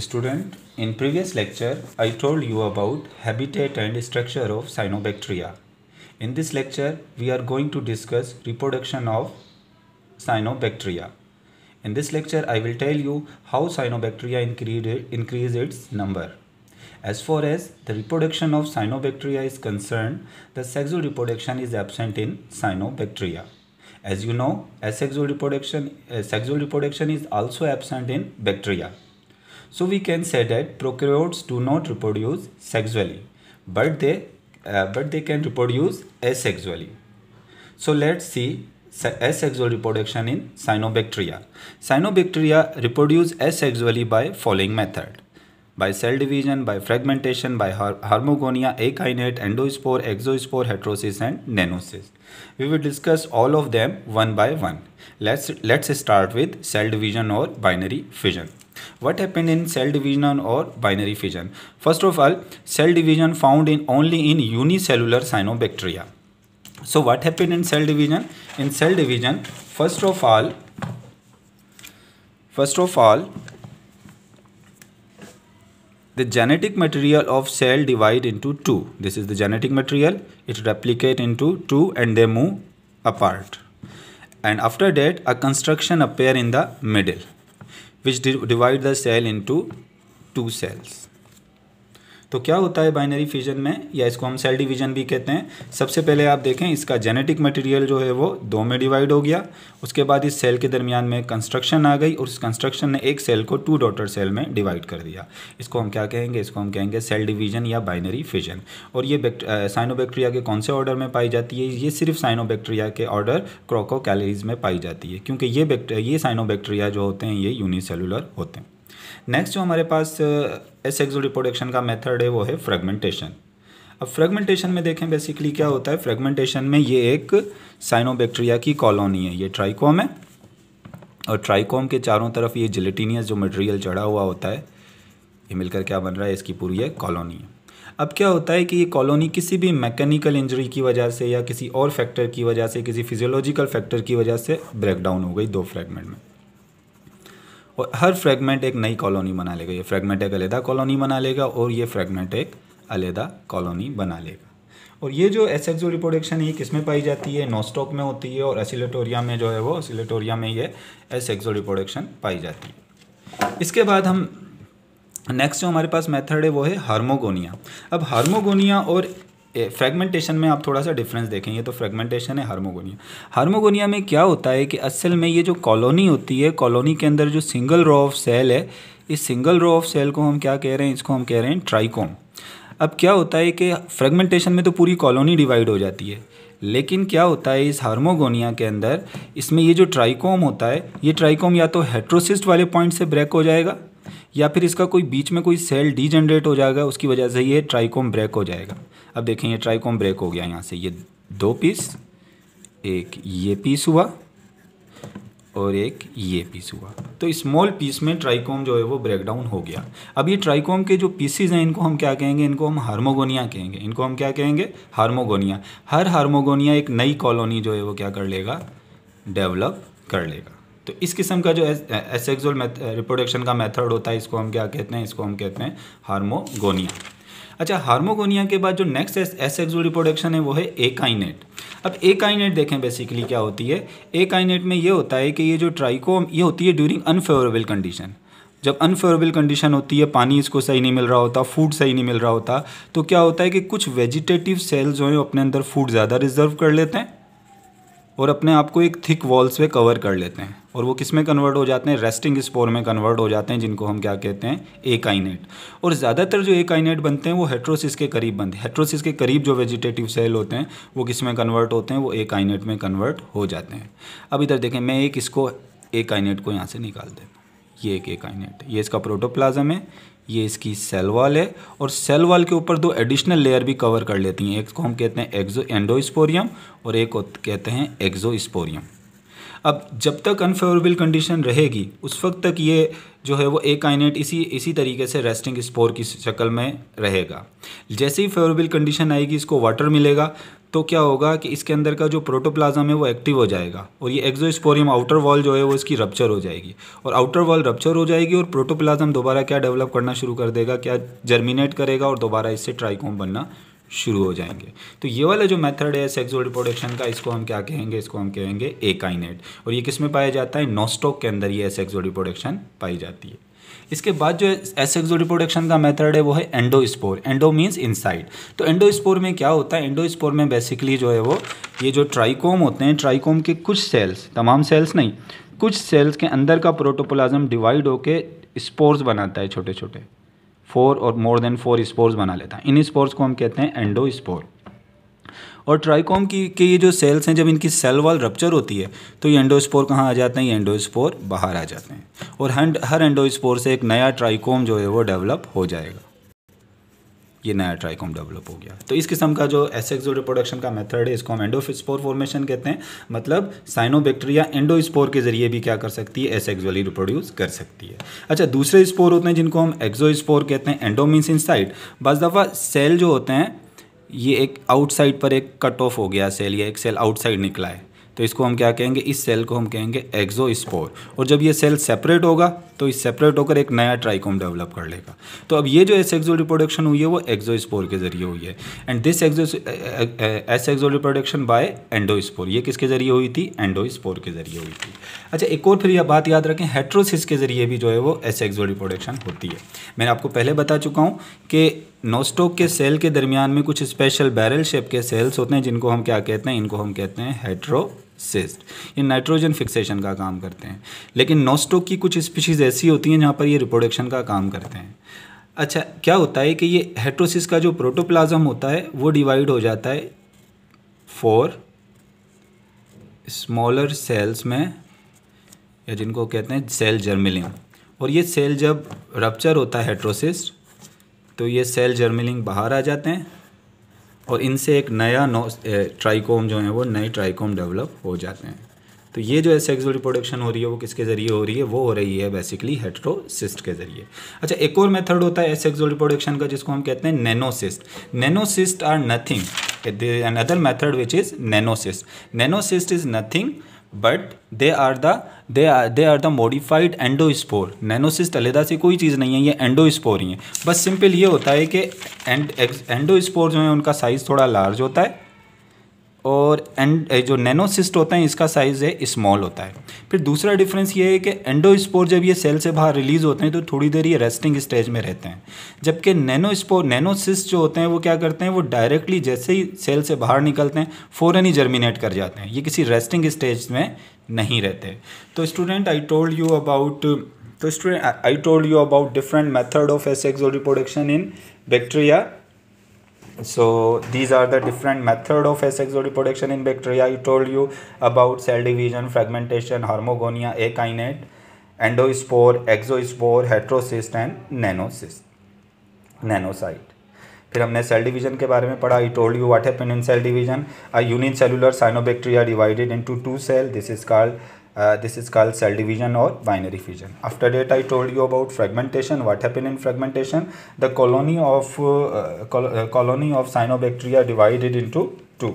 Student, in previous lecture, I told you about habitat and structure of cyanobacteria. In this lecture, we are going to discuss reproduction of cyanobacteria. In this lecture, I will tell you how cyanobacteria increase its number. As far as the reproduction of cyanobacteria is concerned, the sexual reproduction is absent in cyanobacteria. As you know, asexual reproduction, uh, sexual reproduction is also absent in bacteria. So we can say that prokaryotes do not reproduce sexually, but they uh, but they can reproduce asexually. So let's see asexual reproduction in cyanobacteria. Cyanobacteria reproduce asexually by following method. By cell division, by fragmentation, by harmogonia, akinate, endospore, exospore, heterosis and nanosis. We will discuss all of them one by one. Let's, let's start with cell division or binary fission. What happened in cell division or binary fission? First of all, cell division found in only in unicellular cyanobacteria. So what happened in cell division? In cell division, first of all, first of all, the genetic material of cell divide into two. This is the genetic material. It replicate into two and they move apart. And after that, a construction appear in the middle which divide the cell into two cells तो क्या होता है binary fission में या इसको हम cell division भी कहते हैं सबसे पहले आप देखें इसका जेनेटिक मटेरियल जो है वो दो में डिवाइड हो गया उसके बाद इस सेल के दरमियान में कंस्ट्रक्शन आ गई और उस कंस्ट्रक्शन ने एक सेल को टू डॉटर सेल में डिवाइड कर दिया इसको हम क्या कहेंगे इसको हम कहेंगे सेल डिवीजन या बाइनरी फिजन और ये साइनोबैक्टीरिया के कौन से ऑर्डर में पाई जाती है ये सिर्फ साइनोबैक्टीरिया के ऑर्डर क्रोकोकैलरीज में पाई जाती है क्योंकि ये ये साइनोबैक्टीरिया जो होते हैं ये यूनिसेलुलर होते हैं नेक्स्ट जो हमारे पास एक्सो रिप्रोडक्शन का मेथड है वो है फ्रेगमेंटेशन अब फ्रेगमेंटेशन में देखें बेसिकली क्या होता है फ्रेगमेंटेशन में ये एक साइनोबैक्टीरिया की कॉलोनी है ये ट्राइकोम है और ट्राइकोम के चारों तरफ ये जिलेटिनियस जो मटेरियल चढ़ा हुआ होता है ये मिलकर क्या बन रहा है इसकी पूरी एक कॉलोनी है अब क्या होता है कि ये कॉलोनी किसी भी मैकेनिकल इंजरी की वजह से या किसी और फैक्टर की वजह से किसी फिजियोलॉजिकल फैक्टर की वजह से ब्रेकडाउन हो गई दो फ्रेगमेंट में और हर फ्रेगमेंट एक नई कॉलोनी बना लेगा ये फ्रेगमेंट एक अलहदा कॉलोनी बना लेगा और ये फ्रेगमेंट एक अलहदा कॉलोनी बना लेगा और ये जो एस एक्सो रिपोर्डक्शन है ये किस में पाई जाती है नोस्टॉक में होती है और एसिलेटोरिया में जो है वो एसिलेटोरिया में ये एस एक्सो रिपोडक्शन पाई जाती है इसके बाद हम नेक्स्ट जो हमारे पास मेथड है वो है हार्मोगोनिया अब हार्मोगोनिया और फ्रेगमेंटेशन में आप थोड़ा सा डिफरेंस देखेंगे तो फ्रेगमेंटेशन है हारमोगोनिया हारमोगोनिया में क्या होता है कि असल में ये जो कॉलोनी होती है कॉलोनी के अंदर जो सिंगल रो ऑफ सेल है इस सिंगल रो ऑफ सेल को हम क्या कह रहे हैं इसको हम कह रहे हैं ट्राइकोम अब क्या होता है कि फ्रेगमेंटेशन में तो पूरी कॉलोनी डिवाइड हो जाती है लेकिन क्या होता है इस हार्मोगोनिया के अंदर इसमें ये जो ट्राइकोम होता है ये ट्राइकोम या तो हेट्रोसिस्ट वाले पॉइंट से ब्रेक हो जाएगा या फिर इसका कोई बीच में कोई सेल डीजनरेट हो जाएगा उसकी वजह से ये ट्राइकोम ब्रेक हो जाएगा अब देखें ये ट्राइकोम ब्रेक हो गया यहाँ से ये दो पीस एक ये पीस हुआ और एक ये पीस हुआ तो स्मॉल पीस में ट्राइकोम जो है वो ब्रेक डाउन हो गया अब ये ट्राइकोम के जो पीसीज हैं इनको हम क्या कहेंगे इनको हम हार्मोगोनिया कहेंगे इनको हम क्या कहेंगे हार्मोगोनिया हर हार्मोगोनिया एक नई कॉलोनी जो है वो क्या कर लेगा डेवलप कर लेगा तो इस किस्म का जो एसेक्सुअल रिप्रोडक्शन का मेथड होता है इसको हम क्या कहते हैं इसको हम कहते हैं हार्मोगोनिया अच्छा हार्मोगोनिया के बाद जो नेक्स्ट एसेक्सुअल रिप्रोडक्शन है वो है एकाइनेट अब एकाइनेट देखें बेसिकली क्या होती है एकाइनेट में ये होता है कि ये जो ट्राइकोम ये होती है ड्यूरिंग अनफेवरेबल कंडीशन जब अनफेवरेबल कंडीशन होती है पानी इसको सही नहीं मिल रहा होता फूड सही नहीं मिल रहा होता तो क्या होता है कि कुछ वेजिटेटिव सेल्स जो हैं अपने अंदर फूड ज़्यादा रिजर्व कर लेते हैं और अपने आप को एक थिक वॉल्स पे कवर कर लेते हैं और वो किस में कन्वर्ट हो जाते हैं रेस्टिंग स्पोर में कन्वर्ट हो जाते हैं जिनको हम क्या कहते हैं एकाइनेट और ज़्यादातर जो एकाइनेट बनते हैं वो हेट्रोसिस के करीब बनते हैं हेट्रोसिस के करीब जो वेजिटेटिव सेल होते हैं वो किस में कन्वर्ट होते हैं वो एकाइनेट में कन्वर्ट हो जाते हैं अब इधर देखें मैं एक इसको एकाइनेट को यहाँ से निकाल देता हूँ ये एक एकाइनेट ये इसका प्रोटोप्लाजम है ये इसकी सेल वॉल है और सेल वॉल के ऊपर दो एडिशनल लेयर भी कवर कर लेती हैं एक को हम कहते हैं एक्जो एंडोस्पोरियम और एक को कहते हैं एक्जोस्पोरियम अब जब तक अनफेवरेबल कंडीशन रहेगी उस वक्त तक ये जो है वो एक आइनेट इसी इसी तरीके से रेस्टिंग स्पोर की शक्ल में रहेगा जैसे ही फेवरेबल कंडीशन आएगी इसको वाटर मिलेगा तो क्या होगा कि इसके अंदर का जो प्रोटोप्लाज्म है वो एक्टिव हो जाएगा और ये एक्जोस्पोरियम आउटर वॉल जो है वो इसकी रप्चर हो जाएगी और आउटर वॉल रप्चर हो जाएगी और प्रोटोप्लाज्म दोबारा क्या डेवलप करना शुरू कर देगा क्या जर्मिनेट करेगा और दोबारा इससे ट्राइकोम बनना शुरू हो जाएंगे तो ये वाला जो मेथड है सेक्सुअल रिप्रोडक्शन का इसको हम क्या कहेंगे इसको हम कहेंगे एकाइनेट और ये किस में पाया जाता है नॉस्टॉक के अंदर ये सेक्सुअल रिप्रोडक्शन पाई जाती है इसके बाद जो एसेक्सो रिप्रोडक्शन का मेथड है वो है एंडोस्पोर एंडो मीन्स इनसाइड तो एंडोस्पोर में क्या होता है एंडोस्पोर में बेसिकली जो है वो ये जो ट्राइकोम होते हैं ट्राइकोम के कुछ सेल्स तमाम सेल्स नहीं कुछ सेल्स के अंदर का प्रोटोप्लाज्म डिवाइड होके स्पोर्स बनाता है छोटे छोटे फोर और मोर देन फोर स्पोर्स बना लेता है इन स्पोर्स को हम कहते हैं एंडोस्पोर और ट्राइकोम की के ये जो सेल्स हैं जब इनकी सेल वॉल रप्चर होती है तो ये एंडोस्पोर कहाँ आ जाते हैं ये एंडोस्पोर बाहर आ जाते हैं और हंड हर एंडोस्पोर से एक नया ट्राइकोम जो है वो डेवलप हो जाएगा ये नया ट्राइकोम डेवलप हो गया तो इस किस्म का जो एसेक्सुअल रिप्रोडक्शन का मेथड है इसको हम एंडोस्पोर फॉर्मेशन कहते हैं मतलब साइनोबैक्टीरिया एंडोस्पोर के जरिए भी क्या कर सकती है एसेक्सुअली रिप्रोड्यूस कर सकती है अच्छा दूसरे स्पोर होते हैं जिनको हम एक्जोस्पोर कहते हैं एंडोमिन मीन्स इनसाइड बस दफ़ा सेल जो होते हैं ये एक आउटसाइड पर एक कट ऑफ हो गया सेल या एक सेल आउटसाइड निकला है तो इसको हम क्या कहेंगे इस सेल को हम कहेंगे स्पोर और जब ये सेल सेपरेट होगा तो इस सेपरेट होकर एक नया ट्राइकोम डेवलप कर लेगा तो अब ये जो एस एक्जो रिप्रोडक्शन हुई है वो स्पोर के जरिए हुई है and this exo S exo reproduction by endospore ये किसके जरिए हुई थी एंडोस्पोर के जरिए हुई थी अच्छा एक और फिर यह बात याद रखें हेट्रोसिस के जरिए भी जो है वो एस एक्जो रिप्रोडक्शन होती है मैंने आपको पहले बता चुका हूँ कि नोस्टोक के सेल के दरमियान में कुछ स्पेशल बैरल शेप के सेल्स होते हैं जिनको हम क्या कहते हैं इनको हम कहते हैं हेट्रो सिस्ट ये नाइट्रोजन फिक्सेशन का काम करते हैं लेकिन नोस्टोक की कुछ स्पीशीज़ ऐसी होती हैं जहाँ पर ये रिप्रोडक्शन का काम करते हैं अच्छा क्या होता है कि ये हेट्रोसिस का जो प्रोटोप्लाज्म होता है वो डिवाइड हो जाता है फोर स्मॉलर सेल्स में या जिनको कहते हैं सेल जर्मिलिंग और ये सेल जब रप्चर होता है हेट्रोसिस तो ये सेल जर्मिलिंग बाहर आ जाते हैं और इनसे एक नया नो ट्राइकोम जो है वो नए ट्राइकोम डेवलप हो जाते हैं तो ये जो है सेक्सुअल रिप्रोडक्शन हो रही है वो किसके ज़रिए हो रही है वो हो रही है बेसिकली हेट्रोसिस्ट के ज़रिए अच्छा एक और मेथड होता है सेक्सुअल रिप्रोडक्शन का जिसको हम कहते हैं nanocyst nanocyst are nothing another method which is nanocyst nanocyst is nothing but they are the they are they are the modified endospore nanocyst अलहदा से कोई चीज़ नहीं है ये एंडोस्पोर ही है बस सिंपल ये होता है कि एंड एंडोस्पोर जो है उनका साइज़ थोड़ा लार्ज होता है और एंड eh, जो नैनोसिस्ट होता है इसका साइज़ है स्मॉल होता है फिर दूसरा डिफरेंस ये है कि एंडोस्पोर जब ये सेल से बाहर रिलीज़ होते हैं तो थोड़ी देर ये रेस्टिंग स्टेज में रहते हैं जबकि नैनोस्पोर नैनोसिस्ट जो होते हैं वो क्या करते हैं वो डायरेक्टली जैसे ही सेल से बाहर निकलते हैं फ़ौरन ही जर्मिनेट कर जाते हैं ये किसी रेस्टिंग स्टेज में नहीं रहते तो student I told you about तो student I told you about different method of और reproduction in bacteria so these are the different method of asexual reproduction in bacteria I told you about cell division fragmentation hormogonia akinet endospore exospore heterocyst and nanocyst nanocyte फिर हमने cell division के बारे में पढ़ा I told you what happen in cell division a unicellular cyanobacteria divided into two cell this is called uh, this is called cell division or binary fission after that i told you about fragmentation what happened in fragmentation the colony of uh, col uh, colony of cyanobacteria divided into two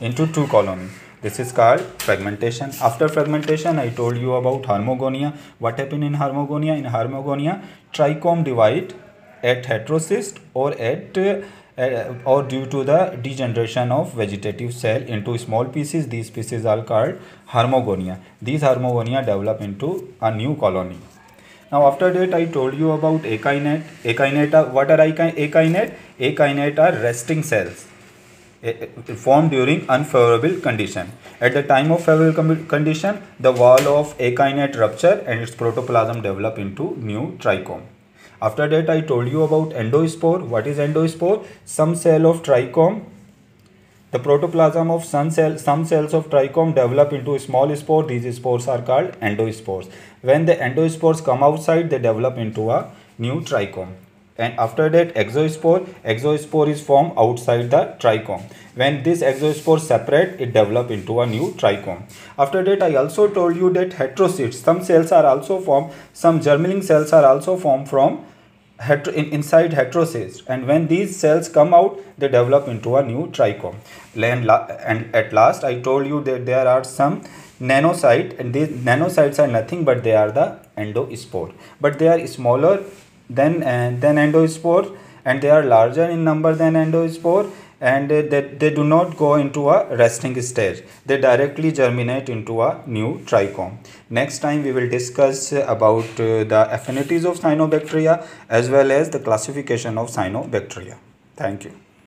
into two colony. this is called fragmentation after fragmentation i told you about harmogonia what happened in harmogonia in harmogonia trichome divide at heterocyst or at uh, uh, or due to the degeneration of vegetative cell into small pieces these pieces are called harmogonia these harmogonia develop into a new colony now after that I told you about echinate. Echinate are, what are echinate? Echinate are resting cells eh, eh, formed during unfavorable condition. At the time of favorable condition, the wall of echinate rupture and its protoplasm develop into new trichome. After that, I told you about endospore. What is endospore? Some cell of trichome. The protoplasm of some, cell, some cells of trichome develop into small spore. These spores are called endospores. When the endospores come outside, they develop into a new trichome and after that exospore exospore is formed outside the trichome when this exospore separate it develop into a new trichome after that i also told you that heterocytes some cells are also formed some germinating cells are also formed from heter inside heterocyst and when these cells come out they develop into a new trichome and, and at last i told you that there are some nanocyte and these nanocytes are nothing but they are the endospore but they are smaller than uh, than endospore and they are larger in number than endospore and uh, they, they do not go into a resting stage. They directly germinate into a new trichome. Next time we will discuss about uh, the affinities of cyanobacteria as well as the classification of cyanobacteria. Thank you.